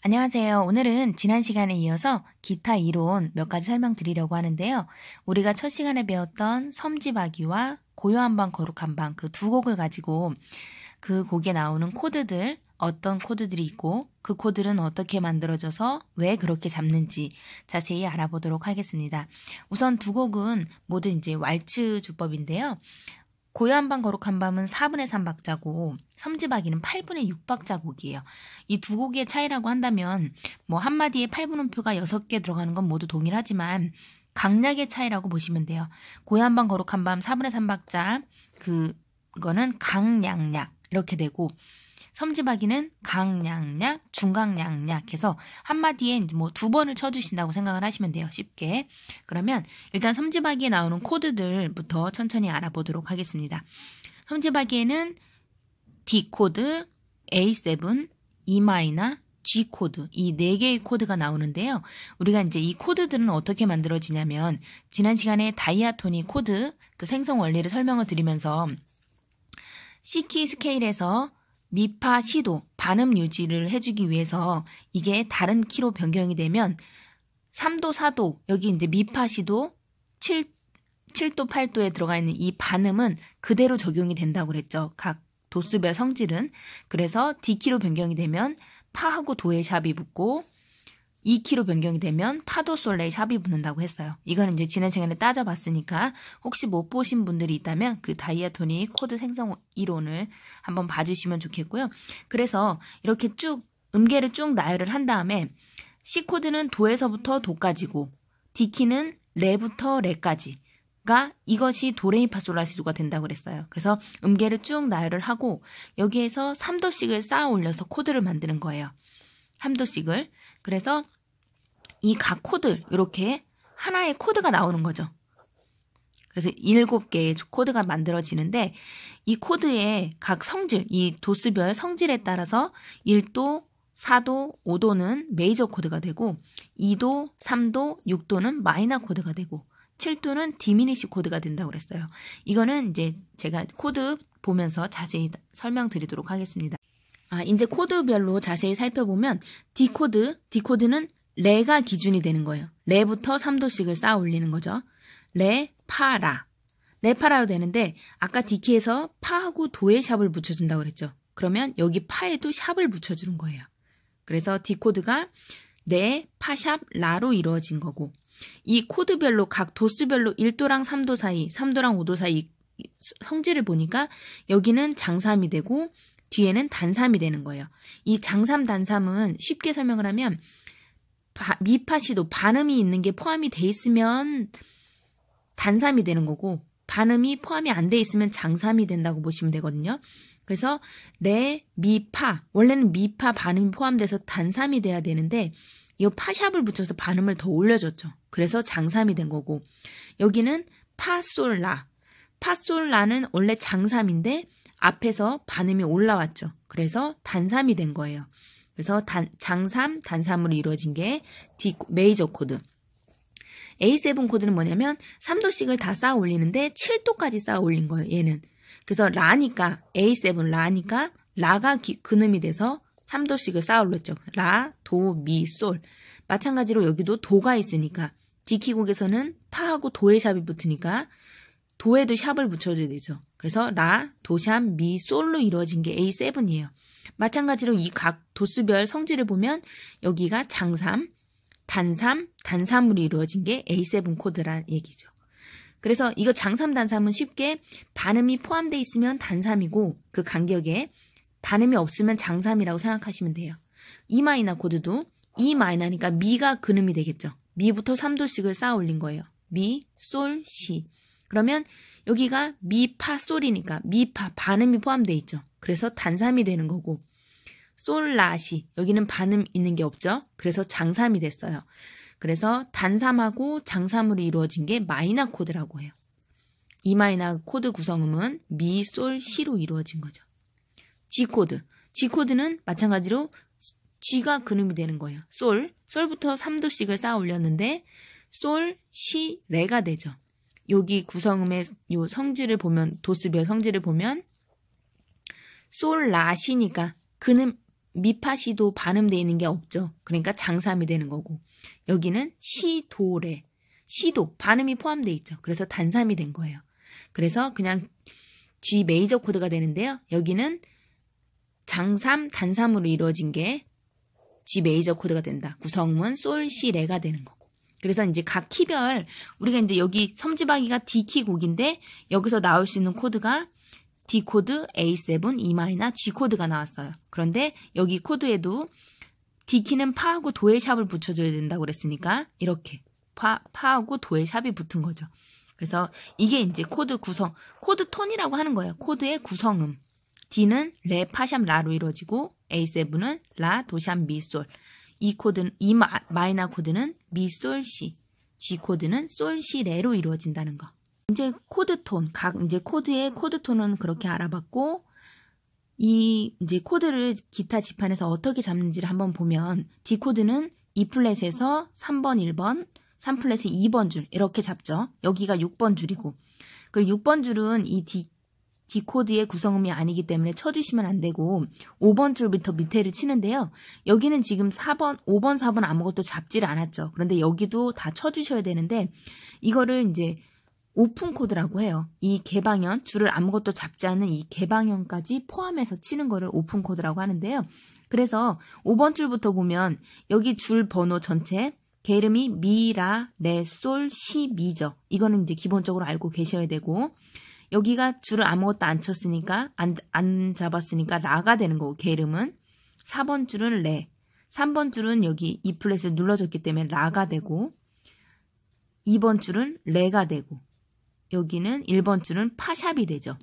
안녕하세요. 오늘은 지난 시간에 이어서 기타 이론 몇 가지 설명드리려고 하는데요. 우리가 첫 시간에 배웠던 섬지박이와 고요한 방 거룩한 방그 두 곡을 가지고 그 곡에 나오는 코드들 어떤 코드들이 있고 그 코드는 어떻게 만들어져서 왜 그렇게 잡는지 자세히 알아보도록 하겠습니다. 우선 두 곡은 모두 이제 왈츠 주법인데요. 고요한 밤 거룩한 밤은 4분의 3박자고 섬지박이는 8분의 6박자곡이에요. 이 두 곡의 차이라고 한다면 뭐 한마디에 8분음표가 6개 들어가는 건 모두 동일하지만 강약의 차이라고 보시면 돼요. 고요한 밤 거룩한 밤 4분의 3박자 그거는 강약약 이렇게 되고 섬지박이는 강량약, 중강량약 해서 한마디에 뭐 두 번을 쳐주신다고 생각을 하시면 돼요. 쉽게. 그러면 일단 섬지박이에 나오는 코드들부터 천천히 알아보도록 하겠습니다. 섬지박이에는 D 코드, A7, E 마이너, G 코드 이 네 개의 코드가 나오는데요. 우리가 이제 이 코드들은 어떻게 만들어지냐면 지난 시간에 다이아토닉 코드 그 생성 원리를 설명을 드리면서 C키 스케일에서 미파 시도 반음 유지를 해주기 위해서 이게 다른 키로 변경이 되면 3도 4도 여기 이제 미파 시도 7 7도 8도에 들어가 있는 이 반음은 그대로 적용이 된다고 그랬죠. 각 도수별 성질은 그래서 D키로 변경이 되면 파하고 도의 샵이 붙고 2km 변경이 되면 파도 솔레이 샵이 붙는다고 했어요. 이거는 이제 지난 시간에 따져봤으니까 혹시 못 보신 분들이 있다면 그 다이아토닉 코드 생성 이론을 한번 봐주시면 좋겠고요. 그래서 이렇게 쭉 음계를 쭉 나열을 한 다음에 C 코드는 도에서부터 도까지고 D 키는 레부터 레까지. 가 이것이 도레미파솔라시도가 된다고 그랬어요. 그래서 음계를 쭉 나열을 하고 여기에서 3도씩을 쌓아 올려서 코드를 만드는 거예요. 3도씩을 그래서 이 각 코드 이렇게 하나의 코드가 나오는 거죠. 그래서 일곱 개의 코드가 만들어지는데 이 코드의 각 성질, 이 도수별 성질에 따라서 1도, 4도, 5도는 메이저 코드가 되고 2도, 3도, 6도는 마이너 코드가 되고 7도는 디미니시 코드가 된다고 그랬어요. 이거는 이제 제가 코드 보면서 자세히 설명드리도록 하겠습니다. 아, 이제 코드별로 자세히 살펴보면 디코드, 디코드는 레가 기준이 되는 거예요. 레부터 3도씩을 쌓아 올리는 거죠. 레, 파, 라. 레, 파라로 되는데 아까 디키에서 파하고 도에 샵을 붙여준다고 그랬죠. 그러면 여기 파에도 샵을 붙여주는 거예요. 그래서 디코드가 레, 파, 샵, 라로 이루어진 거고 이 코드별로 각 도수별로 1도랑 3도 사이, 3도랑 5도 사이 성질을 보니까 여기는 장삼이 되고 뒤에는 단삼이 되는 거예요. 이 장삼 단삼은 쉽게 설명을 하면 미파시도 반음이 있는 게 포함이 돼 있으면 단삼이 되는 거고 반음이 포함이 안 돼 있으면 장삼이 된다고 보시면 되거든요. 그래서 레, 미, 파 원래는 미파 반음이 포함돼서 단삼이 돼야 되는데 이 파샵을 붙여서 반음을 더 올려줬죠. 그래서 장삼이 된 거고 여기는 파솔라 파솔라는 원래 장삼인데 앞에서 반음이 올라왔죠. 그래서 단삼이 된 거예요. 그래서 단, 장삼, 단삼으로 이루어진 게 D, 메이저 코드. A7 코드는 뭐냐면 3도씩을 다 쌓아 올리는데 7도까지 쌓아 올린 거예요, 얘는. 그래서 라니까, A7 라니까, 라가 기, 근음이 돼서 3도씩을 쌓아 올렸죠. 라, 도, 미, 솔. 마찬가지로 여기도 도가 있으니까, 디키곡에서는 파하고 도의 샵이 붙으니까, 도에도 샵을 붙여줘야 되죠. 그래서 라, 도샵, 미, 솔로 이루어진 게 A7이에요. 마찬가지로 이 각 도수별 성질을 보면 여기가 장삼, 단삼, 단삼으로 이루어진 게 A7 코드란 얘기죠. 그래서 이거 장삼, 단삼은 쉽게 반음이 포함되어 있으면 단삼이고 그 간격에 반음이 없으면 장삼이라고 생각하시면 돼요. 이 e 마이너 코드도 이 e 마이너니까 미가 근음이 되겠죠. 미부터 3도씩을 쌓아 올린 거예요. 미, 솔, 시. 그러면 여기가 미파 솔이니까 미파 반음이 포함되어 있죠. 그래서 단삼이 되는 거고 솔 라 시 여기는 반음 있는 게 없죠. 그래서 장삼이 됐어요. 그래서 단삼하고 장삼으로 이루어진 게 마이너 코드라고 해요. 이 마이너 코드 구성음은 미, 솔, 시로 이루어진 거죠. G 코드. G 코드는 마찬가지로 G가 근음이 되는 거예요. 솔. 솔부터 3도씩을 쌓아 올렸는데 솔, 시, 레가 되죠. 여기 구성음의 요 성질을 보면 도스별 성질을 보면 솔 라시니까 그는 미파시도 반음되어 있는 게 없죠. 그러니까 장삼이 되는 거고 여기는 시도래 시도 반음이 포함되어 있죠. 그래서 단삼이 된 거예요. 그래서 그냥 G 메이저 코드가 되는데요. 여기는 장삼 단삼으로 이루어진 게 G 메이저 코드가 된다. 구성은 음 솔, 시, 레가 되는 거. 그래서 이제 각 키별 우리가 이제 여기 섬지박이가 D키 곡인데 여기서 나올 수 있는 코드가 D 코드, A7, E-, G 코드가 나왔어요. 그런데 여기 코드에도 D키는 파하고 도의 샵을 붙여줘야 된다고 그랬으니까 이렇게 파, 파하고 도의 샵이 붙은 거죠. 그래서 이게 이제 코드 구성, 코드 톤이라고 하는 거예요. 코드의 구성음. D는 레, 파샵, 라로 이루어지고 A7은 라, 도샵, 미, 솔. 이 코드, 이 마, 마이너 코드는 미솔시, G 코드는 솔시 레로 이루어진다는 거. 이제 코드 톤, 각 이제 코드의 코드 톤은 그렇게 알아봤고 이 이제 코드를 기타 지판에서 어떻게 잡는지를 한번 보면 D 코드는 E 플랫에서 3번 1번, 3 플랫에 2번 줄 이렇게 잡죠. 여기가 6번 줄이고 그리고 6번 줄은 이 D 디코드의 구성음이 아니기 때문에 쳐주시면 안 되고 5번 줄부터 밑에를 치는데요. 여기는 지금 4번, 5번, 4번 아무것도 잡지를 않았죠. 그런데 여기도 다 쳐주셔야 되는데 이거를 이제 오픈 코드라고 해요. 이 개방현 줄을 아무것도 잡지 않은 이 개방현까지 포함해서 치는 거를 오픈 코드라고 하는데요. 그래서 5번 줄부터 보면 여기 줄 번호 전체 개 이름이 미, 라, 레, 솔, 시, 미죠. 이거는 이제 기본적으로 알고 계셔야 되고 여기가 줄을 아무것도 안 쳤으니까 안, 안 잡았으니까 라가 되는 거고 개름은 4번 줄은 레 3번 줄은 여기 이 플랫을 눌러줬기 때문에 라가 되고 2번 줄은 레가 되고 여기는 1번 줄은 파샵이 되죠.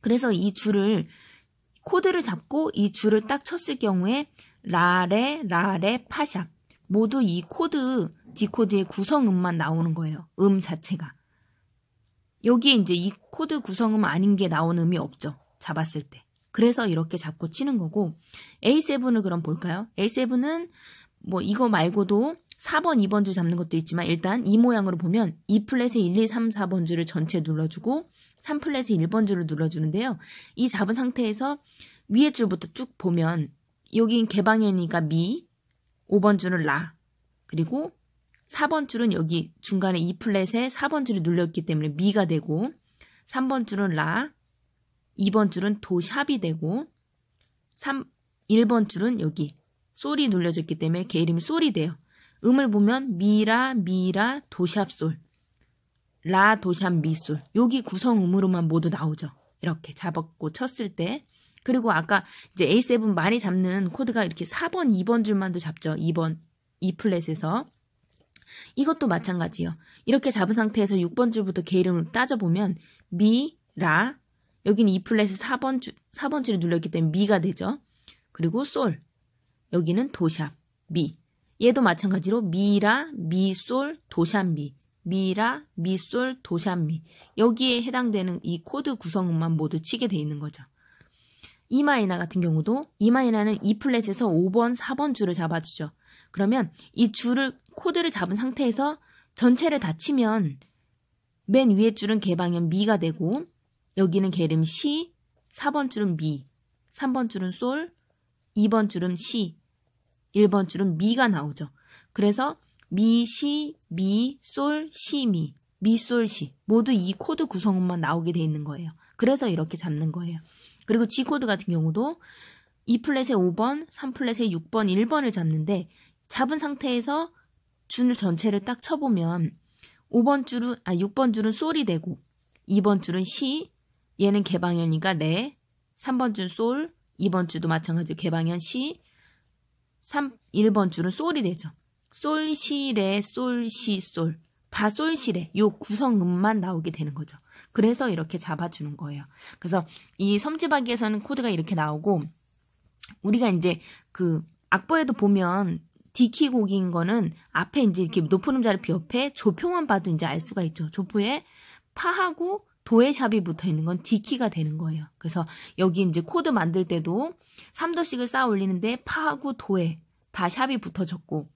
그래서 이 줄을 코드를 잡고 이 줄을 딱 쳤을 경우에 라레 라레 파샵 모두 이 코드 디코드의 구성음만 나오는 거예요. 음 자체가. 여기에 이제 이 코드 구성음 아닌 게 나온 음이 없죠. 잡았을 때. 그래서 이렇게 잡고 치는 거고 A7을 그럼 볼까요? A7은 뭐 이거 말고도 4번, 2번 줄 잡는 것도 있지만 일단 이 모양으로 보면 2 플랫의 1, 2, 3, 4번 줄을 전체 눌러주고 3 플랫의 1번 줄을 눌러주는데요. 이 잡은 상태에서 위에 줄부터 쭉 보면 여긴 개방현이가 미, 5번 줄은 라, 그리고 4번 줄은 여기 중간에 이 플랫에 4번 줄이 눌렸기 때문에 미가 되고 3번 줄은 라, 2번 줄은 도샵이 되고 3, 1번 줄은 여기 솔이 눌려졌기 때문에 개 이름이 솔이 돼요. 음을 보면 미라, 미라, 도샵, 솔, 라, 도샵, 미솔 여기 구성음으로만 모두 나오죠. 이렇게 잡았고 쳤을 때 그리고 아까 이제 A7 많이 잡는 코드가 이렇게 4번, 2번 줄만도 잡죠. 2번, 2 플랫에서 이것도 마찬가지예요. 이렇게 잡은 상태에서 6번 줄부터 개 이름을 따져보면 미, 라, 여기는 이플랫에 4번 줄, 4번 줄을눌렀기 때문에 미가 되죠. 그리고 솔, 여기는 도샵, 미. 얘도 마찬가지로 미라, 미솔, 도샵미. 미라, 미솔, 도샵미. 여기에 해당되는 이 코드 구성만 모두 치게 돼 있는 거죠. 이마이나 같은 경우도 이마이나는 이 플랫에서 5번, 4번 줄을 잡아주죠. 그러면 이 줄을 코드를 잡은 상태에서 전체를 다 치면 맨 위에 줄은 개방형 미가 되고 여기는 게름 시, 4번 줄은 미, 3번 줄은 솔, 2번 줄은 시, 1번 줄은 미가 나오죠. 그래서 미, 시, 미, 솔, 시, 미, 미, 솔, 시 모두 이 코드 구성음만 나오게 돼 있는 거예요. 그래서 이렇게 잡는 거예요. 그리고 G 코드 같은 경우도 2플랫의 5번, 3플랫의 6번, 1번을 잡는데 잡은 상태에서 줄 전체를 딱 쳐보면 5번 줄은 아 6번 줄은 솔이 되고 2번 줄은 시 얘는 개방현이니까 레 3번 줄은 솔, 2번 줄도 마찬가지로 개방현 시 3, 1번 줄은 솔이 되죠. 솔, 시, 레, 솔, 시, 솔. 다 솔, 시, 레. 요 구성음만 나오게 되는 거죠. 그래서 이렇게 잡아주는 거예요. 그래서 이 섬지박이에서는 코드가 이렇게 나오고 우리가 이제 그 악보에도 보면 디키 곡인 거는 앞에 이제 이렇게 높은 음자를 옆에 조표만 봐도 이제 알 수가 있죠. 조표에 파하고 도의 샵이 붙어 있는 건 디키가 되는 거예요. 그래서 여기 이제 코드 만들 때도 3도씩을 쌓아 올리는데 파하고 도에 다 샵이 붙어졌고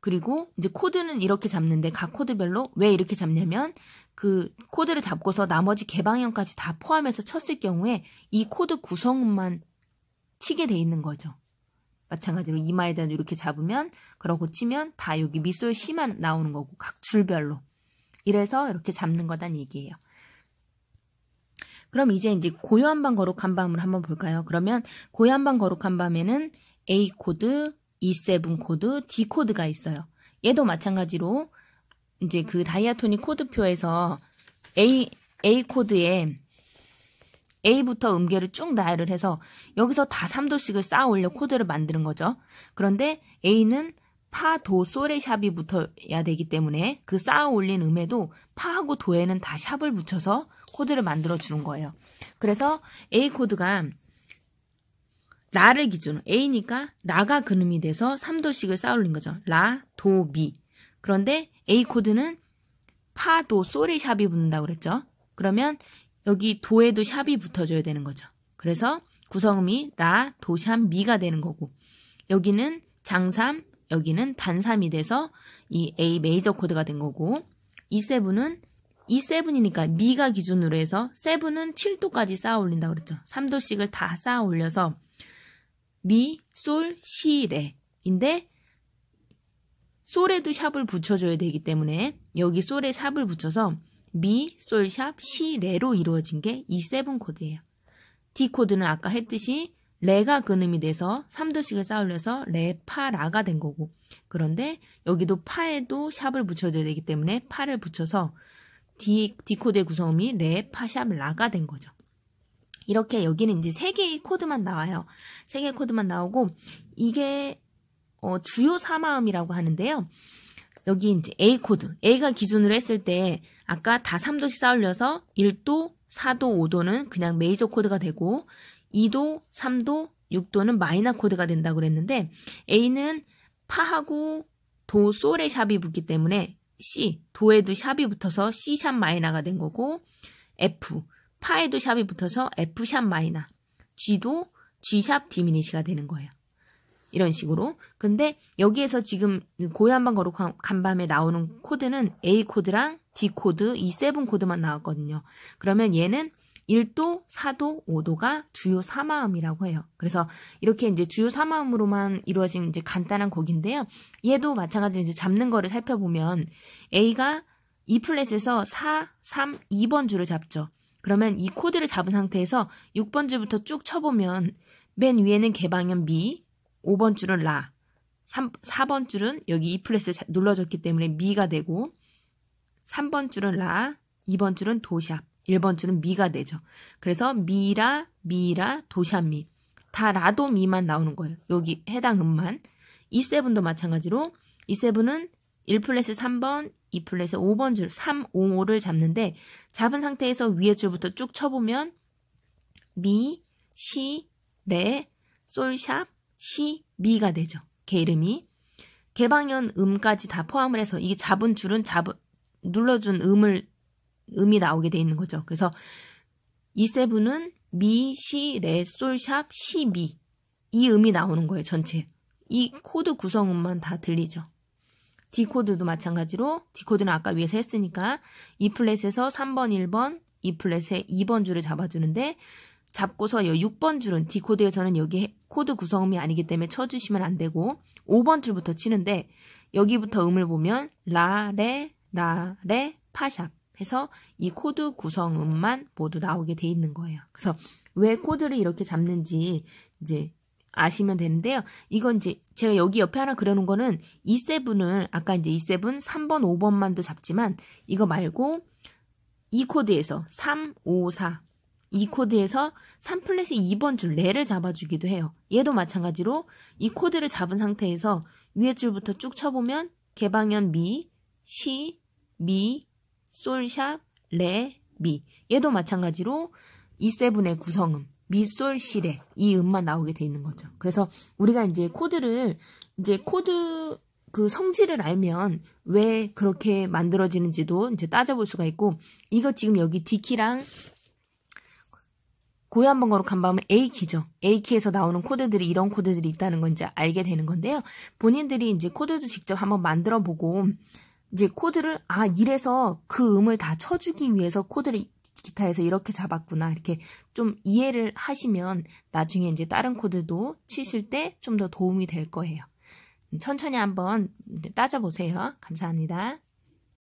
그리고 이제 코드는 이렇게 잡는데 각 코드별로 왜 이렇게 잡냐면 그 코드를 잡고서 나머지 개방형까지 다 포함해서 쳤을 경우에 이 코드 구성만 치게 돼 있는 거죠. 마찬가지로 이마에 대한 이렇게 잡으면 그러고 치면 다 여기 미소의 C만 나오는 거고 각 줄별로 이래서 이렇게 잡는 거단 얘기예요. 그럼 이제 이제 고요한방 거룩한밤을 한번 볼까요? 그러면 고요한방 거룩한밤에는 A 코드, E7 코드, D 코드가 있어요. 얘도 마찬가지로 이제 그 다이아토닉 코드표에서 A A 코드에 A부터 음계를 쭉 나열을 해서 여기서 다 3도씩을 쌓아 올려 코드를 만드는 거죠. 그런데 A는 파, 도, 솔의 샵이 붙어야 되기 때문에 그 쌓아 올린 음에도 파하고 도에는 다 샵을 붙여서 코드를 만들어 주는 거예요. 그래서 A 코드가 라를 기준으로 A니까 라가 근음이 돼서 3도씩을 쌓아 올린 거죠. 라, 도, 미. 그런데 A 코드는 파, 도, 솔의 샵이 붙는다고 그랬죠. 그러면 여기 도에도 샵이 붙어줘야 되는 거죠. 그래서 구성음이 라, 도, 샵, 미가 되는 거고 여기는 장삼, 여기는 단삼이 돼서 이 A 메이저 코드가 된 거고 E7은 E7이니까 미가 기준으로 해서 7은 7도까지 쌓아 올린다 그랬죠. 3도씩을 다 쌓아 올려서 미, 솔, 시, 레인데 솔에도 샵을 붙여줘야 되기 때문에 여기 솔에 샵을 붙여서 미, 솔샵, 시, 레로 이루어진 게 이 세븐 코드예요. D 코드는 아까 했듯이 레가 근음이 돼서 3도씩을 쌓으려서 레, 파, 라가 된 거고 그런데 여기도 파에도 샵을 붙여줘야 되기 때문에 파를 붙여서 D, D 코드의 구성음이 레, 파, 샵, 라가 된 거죠. 이렇게 여기는 이제 세 개의 코드만 나와요. 세 개의 코드만 나오고 이게 어, 주요 사마음이라고 하는데요. 여기 이제 A 코드, A가 기준으로 했을 때 아까 다 3도씩 쌓올려서 1도, 4도, 5도는 그냥 메이저 코드가 되고 2도, 3도, 6도는 마이너 코드가 된다고 그랬는데 A는 파하고 도, 솔의 샵이 붙기 때문에 C, 도에도 샵이 붙어서 C 샵 마이너가 된 거고 F, 파에도 샵이 붙어서 F 샵 마이너, G도 G 샵 디미니시가 되는 거예요. 이런 식으로. 근데 여기에서 지금 고요한밤 거룩한 간밤에 나오는 코드는 A 코드랑 D 코드, 이 세븐 코드만 나왔거든요. 그러면 얘는 1도, 4도, 5도가 주요 사마음이라고 해요. 그래서 이렇게 이제 주요 사마음으로만 이루어진 이제 간단한 곡인데요. 얘도 마찬가지로 이제 잡는 거를 살펴보면 A가 E 플랫에서 4, 3, 2번 줄을 잡죠. 그러면 이 코드를 잡은 상태에서 6번 줄부터 쭉 쳐보면 맨 위에는 개방현 B, 5번 줄은 라, 3, 4번 줄은 여기 이 플랫을 눌러줬기 때문에 미가 되고 3번 줄은 라, 2번 줄은 도샵, 1번 줄은 미가 되죠. 그래서 미라, 미라, 도샵미 다 라도 미만 나오는 거예요. 여기 해당 음만 E7도 마찬가지로 E7은 1 플랫에 3번, 2 플랫에 5번 줄 3, 5, 5를 잡는데 잡은 상태에서 위에 줄부터 쭉 쳐보면 미, 시, 레, 네, 솔샵, 시, 미가 되죠. 개 이름이. 개방현 음까지 다 포함을 해서 이게 잡은 줄은 잡은 눌러준 음을 음이 나오게 돼 있는 거죠. 그래서 이 세븐은 미, 시, 레, 솔, 샵, 시, 미. 이 음이 나오는 거예요, 전체. 이 코드 구성음만 다 들리죠. 디코드도 마찬가지로, 디코드는 아까 위에서 했으니까, 이 플랫에서 3번, 1번, 이플랫에 2번 줄을 잡아주는데, 잡고서 6번 줄은 디코드에서는 여기 코드 구성음이 아니기 때문에 쳐주시면 안 되고 5번 줄부터 치는데 여기부터 음을 보면 라레 라레 파샵 해서 이 코드 구성음만 모두 나오게 돼 있는 거예요. 그래서 왜 코드를 이렇게 잡는지 이제 아시면 되는데요. 이건 이제 제가 여기 옆에 하나 그려놓은 거는 E7을 아까 이제 E7 3번 5번만도 잡지만 이거 말고 이 코드에서 3, 5, 4이 코드에서 3플랫의 2번 줄 레를 잡아주기도 해요. 얘도 마찬가지로 이 코드를 잡은 상태에서 위에 줄부터 쭉 쳐보면 개방현 미, 시, 미, 솔샵, 레, 미. 얘도 마찬가지로 이세븐의 구성음, 미, 솔, 시, 레. 이 음만 나오게 돼 있는 거죠. 그래서 우리가 이제 코드를, 이제 코드 그 성질을 알면 왜 그렇게 만들어지는지도 이제 따져볼 수가 있고, 이거 지금 여기 디키랑 고요 한번 거룩한 밤은 A키죠. A키에서 나오는 코드들이 이런 코드들이 있다는 건지 알게 되는 건데요. 본인들이 이제 코드도 직접 한번 만들어 보고 이제 코드를 아 이래서 그 음을 다 쳐주기 위해서 코드를 기타에서 이렇게 잡았구나 이렇게 좀 이해를 하시면 나중에 이제 다른 코드도 치실 때 좀 더 도움이 될 거예요. 천천히 한번 따져보세요. 감사합니다.